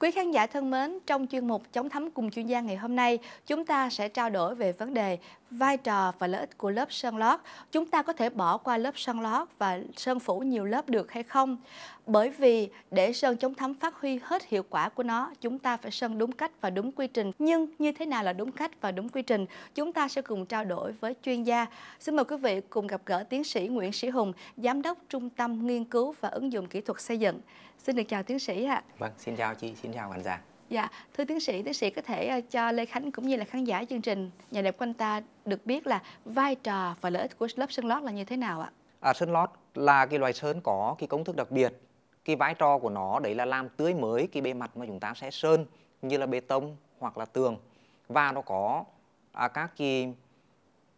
Quý khán giả thân mến, trong chuyên mục Chống thấm cùng chuyên gia ngày hôm nay, chúng ta sẽ trao đổi về vấn đề vai trò và lợi ích của lớp sơn lót. Chúng ta có thể bỏ qua lớp sơn lót và sơn phủ nhiều lớp được hay không? Bởi vì để sơn chống thấm phát huy hết hiệu quả của nó, chúng ta phải sơn đúng cách và đúng quy trình. Nhưng như thế nào là đúng cách và đúng quy trình? Chúng ta sẽ cùng trao đổi với chuyên gia. Xin mời quý vị cùng gặp gỡ tiến sĩ Nguyễn Sĩ Hùng, Giám đốc Trung tâm Nghiên cứu và Ứng dụng Kỹ thuật Xây dựng. Xin được chào tiến sĩ ạ. Vâng, xin chào chị, xin chào khán giả. Dạ, thưa tiến sĩ, tiến sĩ có thể ờ, cho Lê Khánh cũng như là khán giả chương trình Nhà đẹp quanh ta được biết là vai trò và lợi ích của lớp sơn lót là như thế nào ạ? À, sơn lót là cái loài sơn có cái công thức đặc biệt. Cái vai trò của nó đấy là làm tươi mới cái bề mặt mà chúng ta sẽ sơn như là bê tông hoặc là tường và nó có à, các cái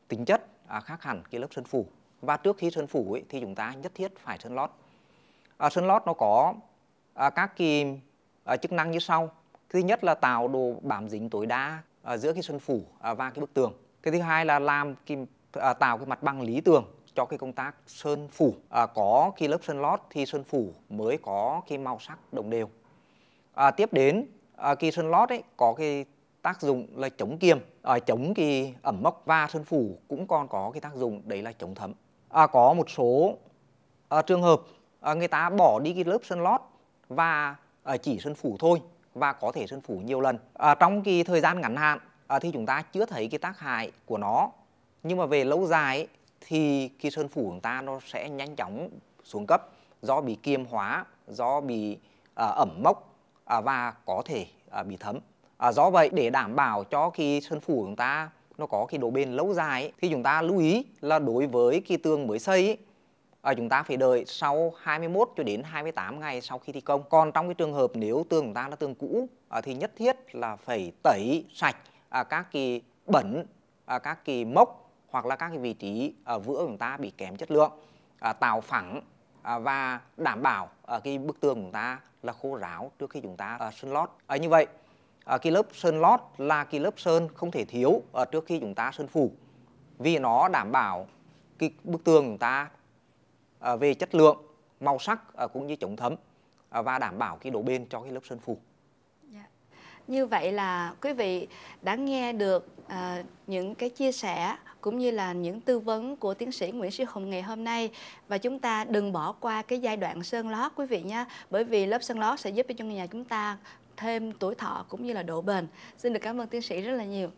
tính chất à, khác hẳn cái lớp sơn phủ. Và trước khi sơn phủ ấy, thì chúng ta nhất thiết phải sơn lót. À, sơn lót nó có à, các cái à, chức năng như sau thứ nhất là tạo độ bám dính tối đa ở à, giữa cái sơn phủ à, và cái bức tường cái thứ hai là làm cái à, tạo cái mặt bằng lý tưởng cho cái công tác sơn phủ à, có khi lớp sơn lót thì sơn phủ mới có cái màu sắc đồng đều à, tiếp đến à, cái sơn lót ấy có cái tác dụng là chống kiềm à, chống cái ẩm mốc và sơn phủ cũng còn có cái tác dụng đấy là chống thấm à, có một số à, trường hợp à, người ta bỏ đi cái lớp sơn lót và à, chỉ sơn phủ thôi và có thể sơn phủ nhiều lần à, trong cái thời gian ngắn hạn à, thì chúng ta chưa thấy cái tác hại của nó nhưng mà về lâu dài ấy, thì cái sơn phủ của chúng ta nó sẽ nhanh chóng xuống cấp do bị kiềm hóa do bị à, ẩm mốc à, và có thể à, bị thấm à, do vậy để đảm bảo cho cái sơn phủ của chúng ta nó có cái độ bền lâu dài ấy, thì chúng ta lưu ý là đối với cái tường mới xây ấy, à, chúng ta phải đợi sau 21 cho đến 28 ngày sau khi thi công. Còn trong cái trường hợp nếu tường chúng ta là tường cũ à, thì nhất thiết là phải tẩy sạch à, các kỳ bẩn, à, các kỳ mốc hoặc là các cái vị trí à, vữa chúng ta bị kém chất lượng, à, tạo phẳng à, và đảm bảo à, cái bức tường chúng ta là khô ráo trước khi chúng ta à, sơn lót. À, như vậy à, cái lớp sơn lót là cái lớp sơn không thể thiếu à, trước khi chúng ta sơn phủ vì nó đảm bảo cái bức tường chúng ta À, về chất lượng màu sắc à, cũng như chống thấm à, và đảm bảo cái độ bền cho cái lớp sơn phủ dạ. như vậy là quý vị đã nghe được những cái chia sẻ cũng như là những tư vấn của tiến sĩ Nguyễn Sĩ Hùng ngày hôm nay và chúng ta đừng bỏ qua cái giai đoạn sơn lót quý vị nhé bởi vì lớp sơn lót sẽ giúp cho nhà chúng ta thêm tuổi thọ cũng như là độ bền. Xin được cảm ơn tiến sĩ rất là nhiều.